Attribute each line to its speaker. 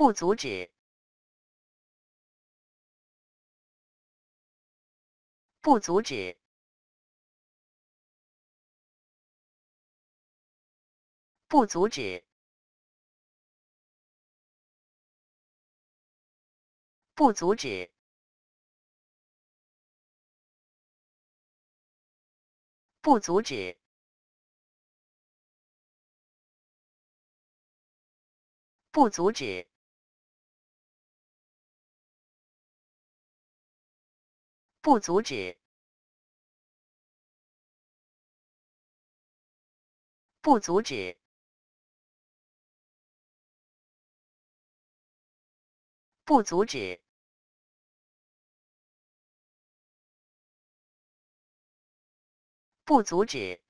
Speaker 1: 不阻止，不阻止，不阻止，不阻止，不阻止，不阻止。不阻止不阻止，不阻止，不阻止，不阻止。